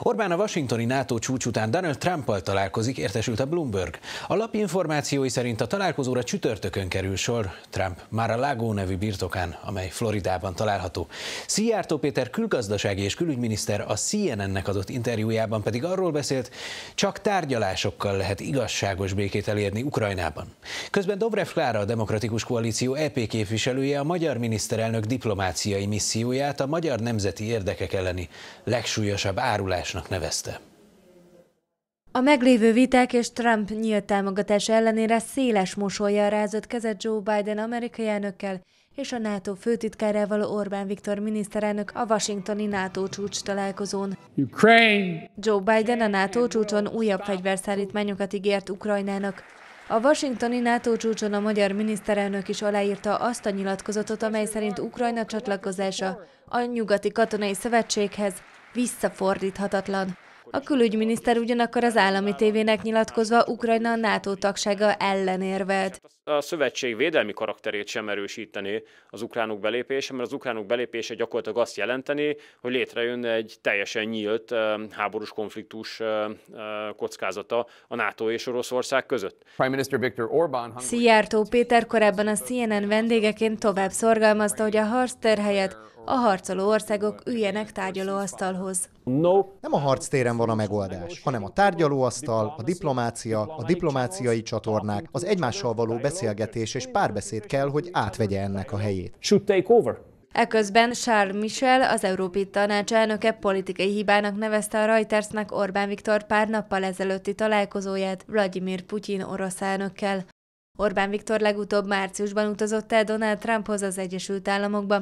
Orbán a washingtoni NATO csúcs után Donald trump találkozik, értesült a Bloomberg. A lap információi szerint a találkozóra csütörtökön kerül sor. Trump már a Lágó nevű birtokán, amely Floridában található. Szijjártó Péter külgazdasági és külügyminiszter a CNN-nek adott interjújában pedig arról beszélt, csak tárgyalásokkal lehet igazságos békét elérni Ukrajnában. Közben Dobrev Klára, a Demokratikus Koalíció EP képviselője a magyar miniszterelnök diplomáciai misszióját a magyar nemzeti érdekek elleni legsúlyosabb árulás támadásnak nevezte. A meglévő viták és Trump nyílt támogatása ellenére széles mosolyjal rázott kezet Joe Biden amerikai elnökkel és a NATO főtitkárával Orbán Viktor miniszterelnök a washingtoni NATO csúcs találkozón. Ukraine. Joe Biden a NATO csúcson újabb fegyverszállítmányokat ígért Ukrajnának. A washingtoni NATO csúcson a magyar miniszterelnök is aláírta azt a nyilatkozatot, amely szerint Ukrajna csatlakozása a nyugati katonai szövetséghez visszafordíthatatlan. A külügyminiszter ugyanakkor az állami tévének nyilatkozva Ukrajna a NATO tagsága ellenérvelt. A szövetség védelmi karakterét sem erősíteni az ukránok belépése, mert az ukránok belépése gyakorlatilag azt jelenteni, hogy létrejön egy teljesen nyílt háborús konfliktus kockázata a NATO és Oroszország között. Szijjártó Péter korábban a CNN vendégeként tovább szorgalmazta, hogy a harc helyett a harcoló országok üljenek tárgyalóasztalhoz. Nem a harc téren van a megoldás, hanem a tárgyalóasztal, a diplomácia, a diplomáciai csatornák, az egymással való beszélgetés és párbeszéd kell, hogy átvegye ennek a helyét. Eközben Charles Michel, az Európai Tanács elnöke politikai hibának nevezte a Reutersnek Orbán Viktor pár nappal ezelőtti találkozóját Vladimir Putyin orosz elnökkel. Orbán Viktor legutóbb márciusban utazott el Donald Trumphoz az Egyesült Államokba.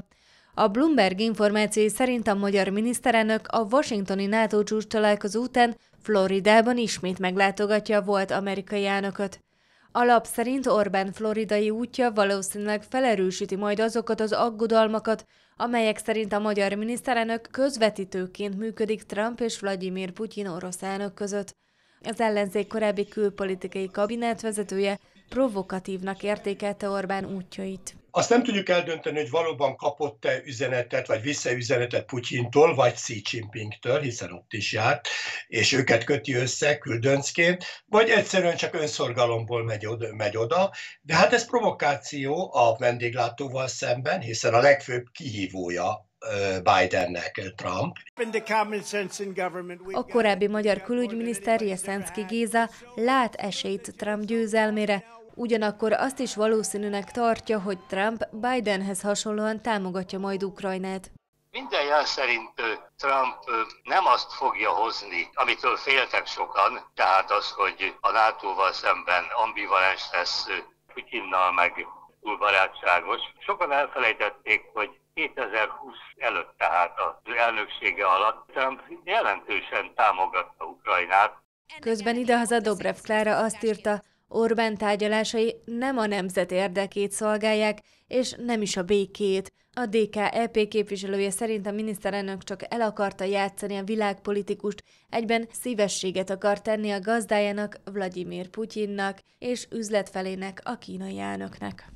A Bloomberg információi szerint a magyar miniszterelnök a washingtoni NATO csúcs találkozó után Floridában ismét meglátogatja a volt amerikai elnököt. Alap szerint Orbán floridai útja valószínűleg felerősíti majd azokat az aggodalmakat, amelyek szerint a magyar miniszterelnök közvetítőként működik Trump és Vladimir Putyin orosz elnök között. Az ellenzék korábbi külpolitikai kabinetvezetője provokatívnak értékelte Orbán útjait. Azt nem tudjuk eldönteni, hogy valóban kapott-e üzenetet, vagy visszaüzenetet Putyintól, vagy Xi Jinpingtől, hiszen ott is járt, és őket köti össze küldöncként, vagy egyszerűen csak önszorgalomból megy oda, megy oda. De hát ez provokáció a vendéglátóval szemben, hiszen a legfőbb kihívója Bidennek Trump. A korábbi magyar külügyminiszter Jeszenszki Géza lát esélyt Trump győzelmére, ugyanakkor azt is valószínűnek tartja, hogy Trump Bidenhez hasonlóan támogatja majd Ukrajnát. Minden jel szerint Trump nem azt fogja hozni, amitől féltek sokan, tehát az, hogy a NATO-val szemben ambivalens lesz Putyinnal meg túl barátságos. Sokan elfelejtették, hogy 2020 előtt, tehát az elnöksége alatt jelentősen támogatta Ukrajnát. Közben idehaza Dobrev Klára azt írta, Orbán tárgyalásai nem a nemzet érdekét szolgálják, és nem is a békét. A DK EP képviselője szerint a miniszterelnök csak el akarta játszani a világpolitikust, egyben szívességet akar tenni a gazdájának, Vladimir Putyinnak és üzletfelének, a kínai elnöknek.